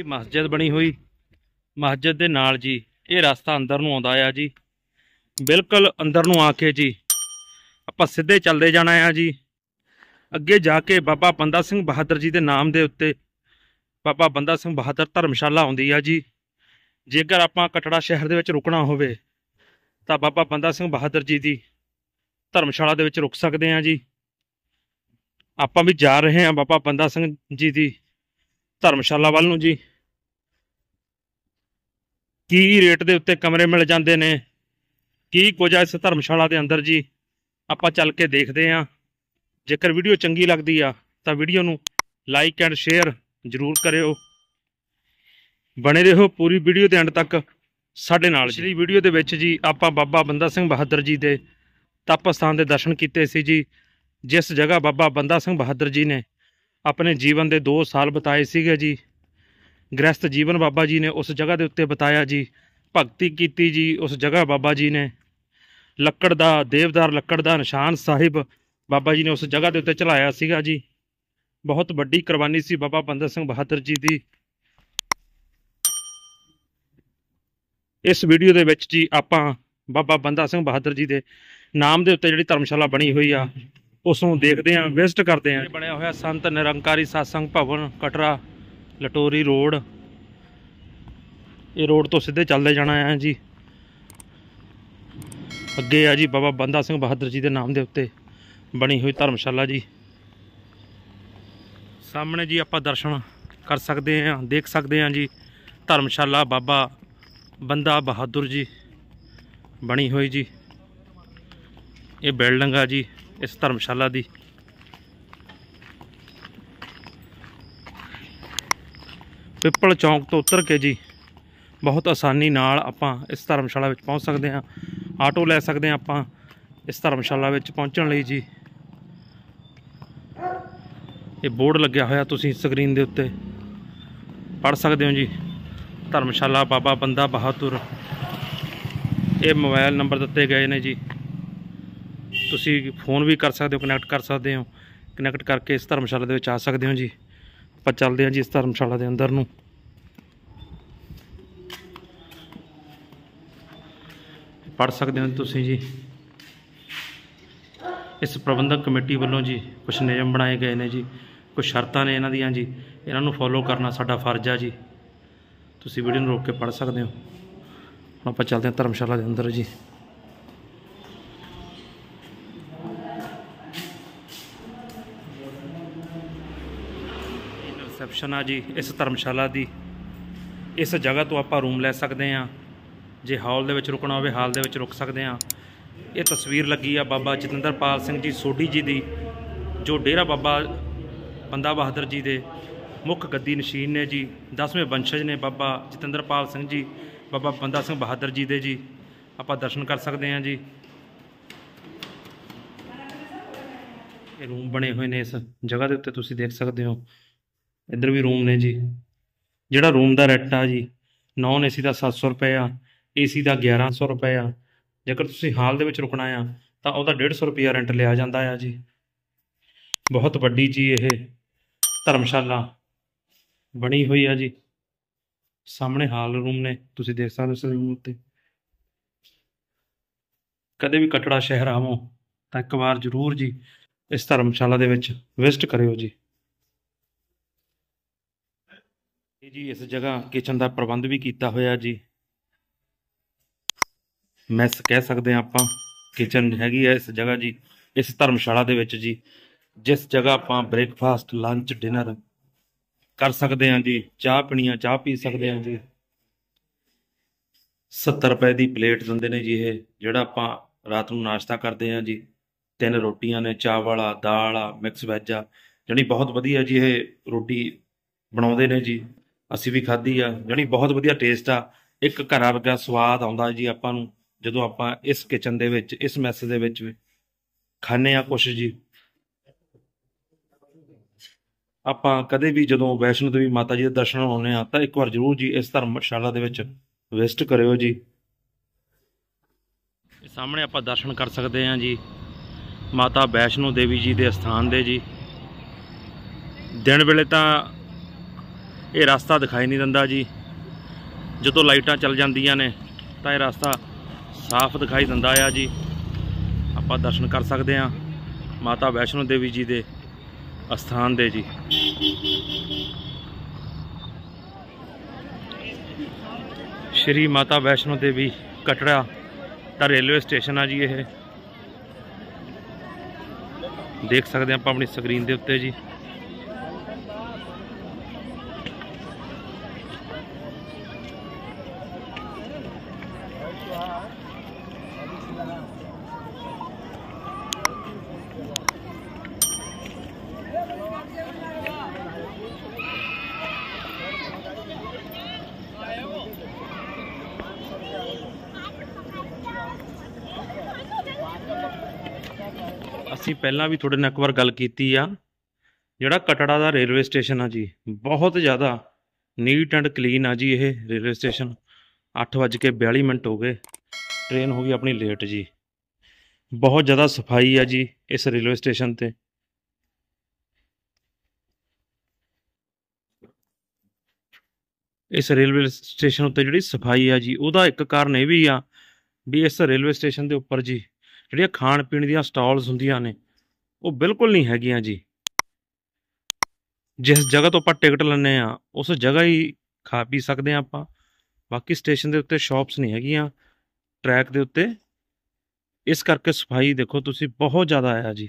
ਇਹ ਮਸਜਿਦ ਬਣੀ ਹੋਈ ਮਸਜਿਦ ਦੇ ਨਾਲ ਜੀ ਇਹ ਰਸਤਾ ਅੰਦਰ ਨੂੰ ਆਉਂਦਾ ਆ ਜੀ ਬਿਲਕੁਲ ਅੰਦਰ ਨੂੰ ਆ ਕੇ ਜੀ ਆਪਾਂ ਸਿੱਧੇ ਚੱਲਦੇ ਜਾਣਾ ਆ ਜੀ ਅੱਗੇ ਜਾ ਕੇ ਬਾਬਾ ਬੰਦਾ ਸਿੰਘ ਬਹਾਦਰ ਜੀ ਦੇ ਨਾਮ ਦੇ ਉੱਤੇ ਬਾਬਾ ਬੰਦਾ ਸਿੰਘ ਬਹਾਦਰ ਧਰਮਸ਼ਾਲਾ ਆਉਂਦੀ ਆ ਜੀ ਜੇਕਰ ਆਪਾਂ ਕਟੜਾ ਸ਼ਹਿਰ ਦੇ ਵਿੱਚ ਰੁਕਣਾ ਹੋਵੇ ਤਾਂ ਬਾਬਾ ਬੰਦਾ ਸਿੰਘ ਬਹਾਦਰ ਜੀ ਦੀ ਧਰਮਸ਼ਾਲਾ ਦੇ ਵਿੱਚ ਰੁਕ ਸਕਦੇ ਆ ਜੀ ਆਪਾਂ ਵੀ ਜਾ ਰਹੇ ਹਾਂ ਬਾਬਾ ਬੰਦਾ ਸਿੰਘ ਜੀ ਦੀ ਧਰਮਸ਼ਾਲਾ ਵੱਲ ਨੂੰ ਜੀ ਕੀ ਰੇਟ ਦੇ ਉੱਤੇ ਕਮਰੇ ਮਿਲ ਜਾਂਦੇ ਨੇ ਕੀ ਕੁਝ ਇਸ ਧਰਮਸ਼ਾਲਾ ਦੇ ਅੰਦਰ ਜੀ ਆਪਾਂ ਚੱਲ ਕੇ ਦੇਖਦੇ ਆਂ ਜੇਕਰ ਵੀਡੀਓ ਚੰਗੀ ਲੱਗਦੀ ਆ ਤਾਂ ਵੀਡੀਓ ਨੂੰ ਲਾਈਕ ਐਂਡ ਸ਼ੇਅਰ ਜ਼ਰੂਰ ਕਰਿਓ ਬਣੇ ਰਹੋ ਪੂਰੀ ਵੀਡੀਓ ਦੇ ਅੰਤ ਤੱਕ ਸਾਡੇ ਨਾਲ ਜੀ ਵੀਡੀਓ ਦੇ ਵਿੱਚ ਜੀ ਆਪਾਂ ਬਾਬਾ ਬੰਦਾ ਸਿੰਘ ਬਹਾਦਰ ਜੀ ਦੇ ਤਪ ਸਥਾਨ ਦੇ ਦਰਸ਼ਨ ਕੀਤੇ ਸੀ ਜੀ ਜਿਸ ਜਗ੍ਹਾ ਬਾਬਾ ਬੰਦਾ ਸਿੰਘ ਬਹਾਦਰ ਜੀ ਨੇ ਆਪਣੇ ਜੀਵਨ ਦੇ 2 ਸਾਲ ਬਿਤਾਏ ਸੀਗੇ ਜੀ ਗ੍ਰਸਤ ਜੀਵਨ ਬਾਬਾ ਜੀ ਨੇ ਉਸ ਜਗ੍ਹਾ ਦੇ ਉੱਤੇ ਬਤਾਇਆ ਜੀ ਭਗਤੀ ਕੀਤੀ ਜੀ ਉਸ ਜਗ੍ਹਾ ਬਾਬਾ ਜੀ ਨੇ ਲੱਕੜ ਦਾ ਦੇਵਦਾਰ ਲੱਕੜ ਦਾ ਨਿਸ਼ਾਨ ਸਾਹਿਬ ਬਾਬਾ ਜੀ ਨੇ ਉਸ ਜਗ੍ਹਾ ਦੇ ਉੱਤੇ ਚਲਾਇਆ ਸੀਗਾ ਜੀ ਬਹੁਤ ਵੱਡੀ ਕੁਰਬਾਨੀ ਸੀ ਬਾਬਾ ਬੰਦਰ ਸਿੰਘ ਬਹਾਦਰ ਜੀ ਦੀ ਇਸ ਵੀਡੀਓ ਦੇ ਵਿੱਚ ਜੀ ਆਪਾਂ ਬਾਬਾ ਬੰਦਾ ਸਿੰਘ ਬਹਾਦਰ ਜੀ ਦੇ ਨਾਮ ਦੇ ਉੱਤੇ ਜਿਹੜੀ ਧਰਮਸ਼ਾਲਾ ਬਣੀ ਹੋਈ ਆ ਉਸ ਨੂੰ ਦੇਖਦੇ ਆਂ ਵਿਜ਼ਿਟ ਕਰਦੇ ਆਂ ਬਣਿਆ ਹੋਇਆ ਸੰਤ ਨਿਰੰਕਾਰੀ ਸੰਗ ਭਵਨ ਕਟਰਾ ਲਟੋਰੀ ਰੋਡ ਇਹ ਰੋਡ ਤੋਂ ਸਿੱਧੇ ਚੱਲਦੇ ਜਾਣਾ ਹੈ ਜੀ ਅੱਗੇ ਆ ਜੀ ਬਾਬਾ ਬੰਦਾ ਸਿੰਘ ਬਹਾਦਰ ਜੀ ਦੇ ਨਾਮ ਦੇ ਉੱਤੇ ਬਣੀ ਹੋਈ ਧਰਮਸ਼ਾਲਾ ਜੀ ਸਾਹਮਣੇ ਜੀ ਆਪਾਂ ਦਰਸ਼ਨ ਕਰ ਸਕਦੇ ਆ ਦੇਖ ਸਕਦੇ ਆ ਜੀ ਧਰਮਸ਼ਾਲਾ ਬਾਬਾ ਬੰਦਾ ਬਹਾਦਰ ਜੀ ਬਣੀ ਹੋਈ ਜੀ ਇਹ ਬਿਲਡਿੰਗ ਆ ਜੀ ਇਸ ਧਰਮਸ਼ਾਲਾ ਦੀ ਪਿੱਪਲ ਚੌਂਕ ਤੋਂ ਉਤਰ ਕੇ ਜੀ ਬਹੁਤ ਆਸਾਨੀ ਨਾਲ ਆਪਾਂ ਇਸ ਧਰਮਸ਼ਾਲਾ ਵਿੱਚ ਪਹੁੰਚ ਸਕਦੇ ਹਾਂ ਆਟੋ ਲੈ ਸਕਦੇ ਹਾਂ ਆਪਾਂ ਇਸ ਧਰਮਸ਼ਾਲਾ ਵਿੱਚ ਪਹੁੰਚਣ ਲਈ ਜੀ ਇਹ ਬੋਰਡ ਲੱਗਿਆ ਹੋਇਆ ਤੁਸੀਂ ਸਕਰੀਨ ਦੇ ਉੱਤੇ ਪੜ ਸਕਦੇ ਹੋ ਜੀ ਧਰਮਸ਼ਾਲਾ ਬਾਬਾ ਬੰਦਾ ਬਹਾਦਰ ਇਹ ਮੋਬਾਈਲ ਨੰਬਰ ਦਿੱਤੇ ਗਏ ਨੇ ਜੀ ਤੁਸੀਂ ਫੋਨ ਵੀ ਕਰ ਸਕਦੇ ਹੋ ਕਨੈਕਟ ਕਰ ਸਕਦੇ ਹੋ ਕਨੈਕਟ ਕਰਕੇ ਇਸ ਧਰਮਸ਼ਾਲਾ ਦੇ ਵਿੱਚ ਆ ਸਕਦੇ ਹੋ ਜੀ ਆਪਾਂ ਚੱਲਦੇ ਹਾਂ ਜੀ ਇਸ ਧਰਮਸ਼ਾਲਾ ਦੇ ਅੰਦਰ ਨੂੰ ਪੜ ਸਕਦੇ ਹੋ ਤੁਸੀਂ ਜੀ ਇਸ ਪ੍ਰਬੰਧਕ ਕਮੇਟੀ ਵੱਲੋਂ ਜੀ ਕੁਝ ਨਿਯਮ ਬਣਾਏ ਗਏ ਨੇ ਜੀ ਕੁਝ ਸ਼ਰਤਾਂ ਨੇ ਇਹਨਾਂ ਦੀਆਂ ਜੀ ਇਹਨਾਂ ਨੂੰ ਫੋਲੋ ਕਰਨਾ ਸਾਡਾ ਫਰਜ਼ ਆ ਜੀ ਤੁਸੀਂ ਵੀਡੀਓ ਨੂੰ ਰੋਕ ਕੇ ਪੜ ਸਕਦੇ ਹੋ ਹੁਣ ਆਪਾਂ ਚੱਲਦੇ ਹਾਂ ਧਰਮਸ਼ਾਲਾ ਦੇ ਅੰਦਰ ਜੀ ਰਿਸੈਪਸ਼ਨ ਆ ਜੀ ਇਸ ਧਰਮਸ਼ਾਲਾ ਦੀ ਇਸ ਜਗ੍ਹਾ ਤੋਂ ਆਪਾਂ ਰੂਮ ਲੈ ਸਕਦੇ ਆ ਜੇ ਹਾਲ ਦੇ ਵਿੱਚ ਰੁਕਣਾ ਹੋਵੇ ਹਾਲ ਦੇ ਵਿੱਚ ਰੁਕ ਸਕਦੇ ਆ ਇਹ ਤਸਵੀਰ ਲੱਗੀ ਆ ਬਾਬਾ ਜਤਿੰਦਰਪਾਲ ਸਿੰਘ ਜੀ ਸੋਢੀ ਜੀ ਦੀ ਜੋ ਡੇਰਾ ਬਾਬਾ ਬੰਦਾ ਬਹਾਦਰ ਜੀ ਦੇ ਮੁੱਖ ਗੱਦੀ ਨਸ਼ੀਨ ਨੇ ਜੀ 10ਵੇਂ ਵੰਸ਼ਜ ਨੇ ਬਾਬਾ ਜਤਿੰਦਰਪਾਲ ਸਿੰਘ ਜੀ ਬਾਬਾ ਬੰਦਾ ਸਿੰਘ ਬਹਾਦਰ ਜੀ ਦੇ ਜੀ ਆਪਾਂ ਦਰਸ਼ਨ ਕਰ ਸਕਦੇ ਆ ਜੀ ਇਹ ਰੂਮ ਬਣੇ ਹੋਏ ਨੇ ਇਸ ਜਗ੍ਹਾ ਦੇ ਉੱਤੇ ਤੁਸੀਂ ਦੇਖ ਸਕਦੇ ਹੋ ਇੱਧਰ ਵੀ ਰੂਮ ਨੇ ਜੀ ਜਿਹੜਾ ਰੂਮ ਦਾ ਰੈਂਟ ਆ ਜੀ ਨੌਨ ਏਸੀ ਦਾ 700 ਰੁਪਏ ਆ ਏਸੀ ਦਾ 1100 ਰੁਪਏ ਆ ਜੇਕਰ ਤੁਸੀਂ ਹਾਲ ਦੇ ਵਿੱਚ ਰੁਕਣਾ ਆ ਤਾਂ ਉਹਦਾ 150 ਰੁਪਏ ਰੈਂਟ ਲਿਆ ਜਾਂਦਾ ਆ ਜੀ ਬਹੁਤ ਵੱਡੀ ਜੀ ਇਹ ਧਰਮਸ਼ਾਲਾ ਬਣੀ ਹੋਈ ਆ ਜੀ ਸਾਹਮਣੇ ਹਾਲ ਰੂਮ ਨੇ ਤੁਸੀਂ ਦੇਖ ਸਕਦੇ ਹੋ ਸਲੂਨ ਉੱਤੇ ਕਦੇ ਵੀ ਕਟੜਾ ਸ਼ਹਿਰ ਆਵੋ ਤਾਂ ਇੱਕ ਵਾਰ ਜ਼ਰੂਰ ਜੀ ਇਸ ਧਰਮਸ਼ਾਲਾ ਦੇ ਵਿੱਚ ਵਿਜ਼ਿਟ ਕਰਿਓ ਜੀ ਇਹ ਜੀ ਇਸ ਜਗ੍ਹਾ ਕਿਚਨ ਦਾ ਪ੍ਰਬੰਧ ਵੀ ਕੀਤਾ ਹੋਇਆ ਜੀ ਮੈਸ ਕਹਿ ਸਕਦੇ ਆ ਆਪਾਂ ਕਿਚਨ ਹੈਗੀ ਆ ਇਸ ਜਗ੍ਹਾ ਜੀ ਇਸ ਧਰਮਸ਼ਾਲਾ ਦੇ ਵਿੱਚ ਜੀ ਜਿਸ ਜਗ੍ਹਾ ਆਪਾਂ ਬ੍ਰੇਕਫਾਸਟ ਲੰਚ ਡਿਨਰ ਕਰ ਸਕਦੇ ਆ ਜੀ ਚਾਹ ਪੀਣੀ ਆ ਚਾਹ ਪੀ ਸਕਦੇ ਆ ਜੀ 70 ਰੁਪਏ ਦੀ ਪਲੇਟ ਦਿੰਦੇ ਨੇ ਜੀ ਇਹ ਜਿਹੜਾ ਆਪਾਂ ਰਾਤ ਨੂੰ ਨਾਸ਼ਤਾ ਕਰਦੇ ਆ ਜੀ ਤਿੰਨ ਰੋਟੀਆਂ ਨੇ ਚਾਵਲ ਆ ਦਾਲ ਆ ਮਿਕਸ ਵੈਜ ਆ ਜਣੀ ਬਹੁਤ ਵਧੀਆ ਜੀ ਇਹ ਰੋਟੀ ਬਣਾਉਂਦੇ ਨੇ ਜੀ ਅਸੀਂ ਵੀ ਖਾਧੀ ਆ ਜਾਨੀ ਬਹੁਤ ਵਧੀਆ ਟੇਸਟ ਆ ਇੱਕ ਘਰਾਂ ਵਰਗਾ ਸਵਾਦ ਆਉਂਦਾ ਜੀ ਆਪਾਂ ਨੂੰ ਜਦੋਂ ਆਪਾਂ ਇਸ ਕਿਚਨ ਦੇ ਵਿੱਚ ਇਸ ਮੈਸ ਦੇ ਵਿੱਚ ਖਾਣੇ ਆ ਕੁਛ ਜੀ ਆਪਾਂ ਕਦੇ ਵੀ ਜਦੋਂ ਵੈਸ਼ਨੋ ਦੇਵੀ ਮਾਤਾ ਜੀ ਦੇ ਦਰਸ਼ਨ ਹੋਣੇ ਆ ਤਾਂ ਇੱਕ ਵਾਰ ਜ਼ਰੂਰ ਜੀ ਇਸ ਧਰਮਸ਼ਾਲਾ ਦੇ ਵਿੱਚ ਵਿਜ਼ਿਟ ਕਰਿਓ ਜੀ ਇਹ ਸਾਹਮਣੇ ਆਪਾਂ ਦਰਸ਼ਨ ਕਰ ਸਕਦੇ ਆ ਜੀ ਮਾਤਾ ਵੈਸ਼ਨੋ ਦੇਵੀ ਜੀ ਦੇ ਸਥਾਨ ਦੇ ਜੀ ਦਿਨ ਵੇਲੇ ਤਾਂ ਇਹ ਰਸਤਾ ਦਿਖਾਈ ਨਹੀਂ ਦਿੰਦਾ ਜੀ ਜਦੋਂ ਲਾਈਟਾਂ ਚੱਲ ਜਾਂਦੀਆਂ ਨੇ ਤਾਂ ਇਹ ਰਸਤਾ ਸਾਫ਼ ਦਿਖਾਈ ਦਿੰਦਾ ਆ ਜੀ ਆਪਾਂ ਦਰਸ਼ਨ ਕਰ ਸਕਦੇ ਆ ਮਾਤਾ ਵੈਸ਼ਨੋ ਦੇਵੀ ਜੀ ਦੇ ਅਸਥਾਨ ਦੇ ਜੀ ਸ਼੍ਰੀ ਮਾਤਾ ਵੈਸ਼ਨੋ ਦੇਵੀ ਕਟੜਾ ਦਾ ਰੇਲਵੇ ਸਟੇਸ਼ਨ ਆ ਜੀ ਇਹ ਦੇਖ ਸਕਦੇ ਆਪਾਂ ਆਪਣੀ ਸਕਰੀਨ ਦੇ ਉੱਤੇ ਜੀ ਅਸੀਂ ਪਹਿਲਾਂ ਵੀ ਤੁਹਾਡੇ ਨਾਲ ਇੱਕ ਵਾਰ ਗੱਲ ਕੀਤੀ ਆ ਜਿਹੜਾ ਕਟੜਾ ਦਾ ਰੇਲਵੇ ਸਟੇਸ਼ਨ ਆ ਜੀ ਬਹੁਤ ਜ਼ਿਆਦਾ ਨੀਟ ਐਂਡ ਕਲੀਨ ਆ ਜੀ ਇਹ ਰੇਲਵੇ ਸਟੇਸ਼ਨ 8:42 ਮਿੰਟ ਹੋ ਗਏ ਟ੍ਰੇਨ ਹੋ ਗਈ ਆਪਣੀ ਲੇਟ ਜੀ ਬਹੁਤ ਜ਼ਿਆਦਾ ਸਫਾਈ ਆ ਜੀ ਇਸ ਰੇਲਵੇ ਸਟੇਸ਼ਨ ਤੇ ਇਸ ਰੇਲਵੇ ਸਟੇਸ਼ਨ ਉੱਤੇ ਜਿਹੜੀ ਸਫਾਈ ਆ ਜੀ ਉਹਦਾ ਇੱਕ ਕਾਰਨ ਇਹ ਵੀ ਆ ਵੀ ਇਸ ਰੇਲਵੇ ਸਟੇਸ਼ਨ ਦੇ ਉੱਪਰ ਜੀ ਜਿਹੜੀਆਂ ਖਾਣ ਪੀਣ ਦੀਆਂ ਸਟਾਲਸ ਹੁੰਦੀਆਂ ਨੇ ਉਹ ਬਿਲਕੁਲ ਨਹੀਂ ਹੈਗੀਆਂ ਜੀ ਜਿਸ ਜਗ੍ਹਾ ਤੋਂ ਆਪਾਂ ਟਿਕਟ ਲੈਣੇ ਆ ਉਸ ਜਗ੍ਹਾ ਹੀ ਖਾ ਪੀ ਸਕਦੇ ਆ ਆਪਾਂ ਬਾਕੀ ਸਟੇਸ਼ਨ ਦੇ ਉੱਤੇ ਸ਼ਾਪਸ ਨਹੀਂ ਹੈਗੀਆਂ ਟਰੈਕ ਦੇ ਉੱਤੇ ਇਸ ਕਰਕੇ ਸਫਾਈ ਦੇਖੋ ਤੁਸੀਂ ਬਹੁਤ ਜ਼ਿਆਦਾ ਆਇਆ ਜੀ